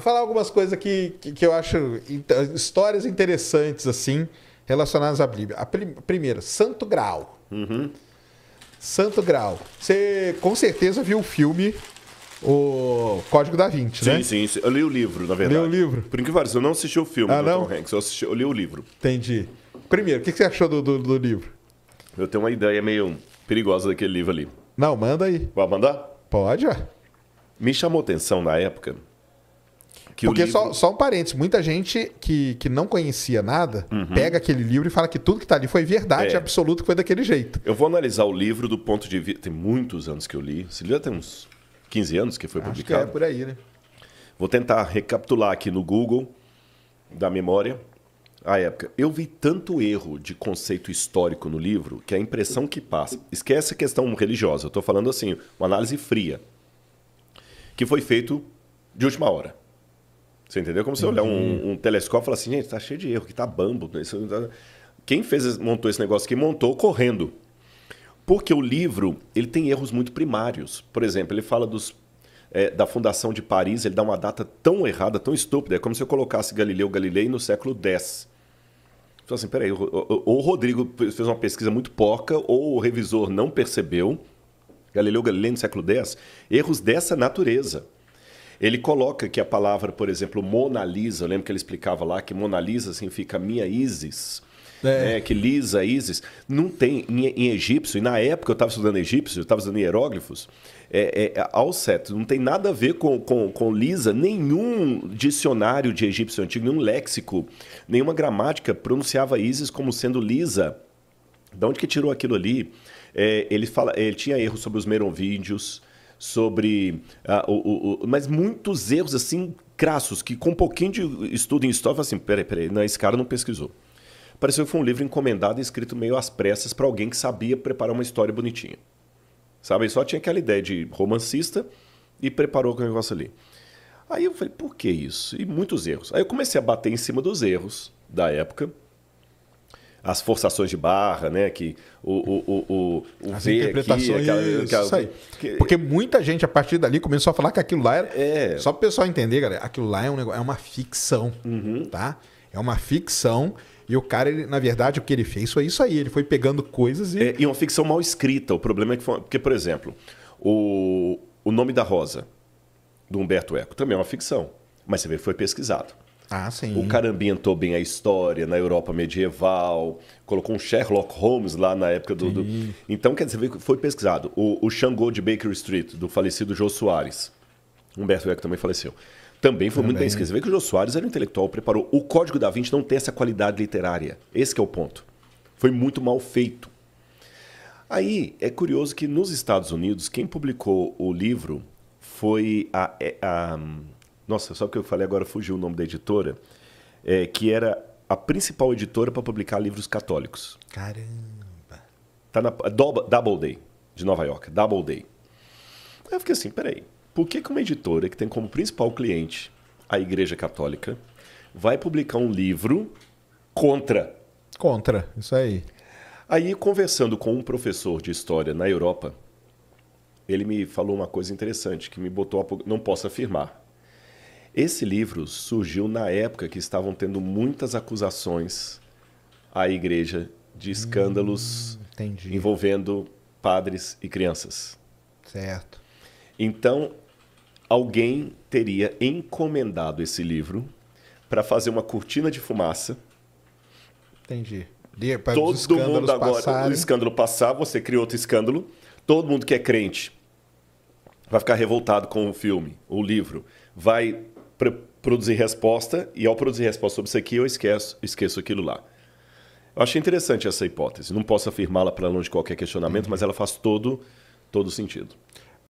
Falar algumas coisas que, que, que eu acho histórias interessantes, assim, relacionadas à Bíblia. A prim, primeira, Santo Graal. Uhum. Santo Graal. Você com certeza viu o filme o Código da Vinci, sim, né? Sim, sim. Eu li o livro, na verdade. Li o livro. Por incrível eu não assisti o filme ah, do não? Tom Hanks, eu, assisti, eu li o livro. Entendi. Primeiro, o que, que você achou do, do, do, livro? Eu tenho uma ideia meio perigosa daquele livro ali. Não, manda aí. Vai mandar? Pode, ó. Me chamou atenção na época que Porque, livro... só, só um parênteses, muita gente que, que não conhecia nada uhum. pega aquele livro e fala que tudo que está ali foi verdade é. absoluta, que foi daquele jeito. Eu vou analisar o livro do ponto de vista. Tem muitos anos que eu li. Esse livro já tem uns 15 anos que foi Acho publicado. Que é por aí, né? Vou tentar recapitular aqui no Google, da memória, a época. Eu vi tanto erro de conceito histórico no livro que a impressão que passa. Esquece a questão religiosa, eu estou falando assim, uma análise fria, que foi feito de última hora. Você entendeu? Como se olhar um, uhum. um, telescópio e falar assim, gente, tá cheio de erro, que tá bambo. Né? Tá, quem fez, montou esse negócio aqui, montou correndo. Porque o livro ele tem erros muito primários. Por exemplo, ele fala dos, é, da fundação de Paris, ele dá uma data tão errada, tão estúpida. É como se eu colocasse Galileu Galilei no século X. Então, assim, peraí, ou o Rodrigo fez uma pesquisa muito poca, ou o revisor não percebeu. Galileu Galilei no século X. Erros dessa natureza. Ele coloca que a palavra, por exemplo, Mona Lisa, eu lembro que ele explicava lá que Mona Lisa significa minha Isis. É. Né, que Lisa, Isis, não tem em, em egípcio, e na época eu estava estudando egípcio, eu estava estudando hieróglifos, é, é, é, ao certo, não tem nada a ver com, com, com Lisa, nenhum dicionário de egípcio antigo, nenhum léxico, nenhuma gramática pronunciava Isis como sendo Lisa. De onde que tirou aquilo ali? É, ele, fala, ele tinha erro sobre os merovídeos, sobre. Ah, o, o, mas muitos erros assim crassos, que com um pouquinho de estudo em história, assim, peraí, peraí, não, esse cara não pesquisou. Pareceu que foi um livro encomendado e escrito meio às pressas para alguém que sabia preparar uma história bonitinha. Sabe? Ele só tinha aquela ideia de romancista e preparou o negócio ali. Aí eu falei, por que isso? E muitos erros. Aí eu comecei a bater em cima dos erros da época as forçações de barra, né? Que o, o, o, o, as interpretações, aqui, aquela, aquela... isso aí. Que... Porque muita gente a partir dali começou a falar que aquilo lá era é... só para o pessoal entender, galera. Aquilo lá é um negócio, é uma ficção, uhum. tá? É uma ficção. E o cara, ele, na verdade, o que ele fez foi isso aí. Ele foi pegando coisas e. É, e uma ficção mal escrita. O problema é que foi. Porque, por exemplo, o, o Nome da Rosa, do Humberto Eco, também é uma ficção. Mas você vê que foi pesquisado. Ah, sim. O cara ambientou bem a história na Europa medieval, colocou um Sherlock Holmes lá na época do. do... Então, quer dizer, foi pesquisado. O, o Xangô de Baker Street, do falecido Jô Soares. Humberto Eco também faleceu. Também foi também. muito bem escrito. Você vê que o Jô Soares era um intelectual, preparou. O Código da Vinci não tem essa qualidade literária. Esse é o ponto. Foi muito mal feito. Aí, é curioso que nos Estados Unidos, quem publicou o livro foi a, é, a nossa, só que eu falei agora, fugiu o nome da editora, é, que era a principal editora para publicar livros católicos. Caramba! Tá na é, Double Day, de Nova York. Double Day. eu fiquei assim, peraí. Por que, que uma editora que tem como principal cliente a Igreja Católica vai publicar um livro contra? Contra, isso aí. Aí, conversando com um professor de história na Europa, ele me falou uma coisa interessante que me botou a... Não posso afirmar, esse livro surgiu na época que estavam tendo muitas acusações à igreja de hum, escândalos hum, envolvendo padres e crianças. Certo. Então, alguém teria encomendado esse livro para fazer uma cortina de fumaça. Entendi. De, todo mundo agora, passarem. o escândalo passar, você cria outro escândalo. Todo mundo que é crente vai ficar revoltado com o filme, o livro, vai produzir resposta, e ao produzir resposta sobre isso aqui, eu esqueço, esqueço aquilo lá. Eu achei interessante essa hipótese. Não posso afirmá-la para longe de qualquer questionamento, uhum. mas ela faz todo, todo sentido.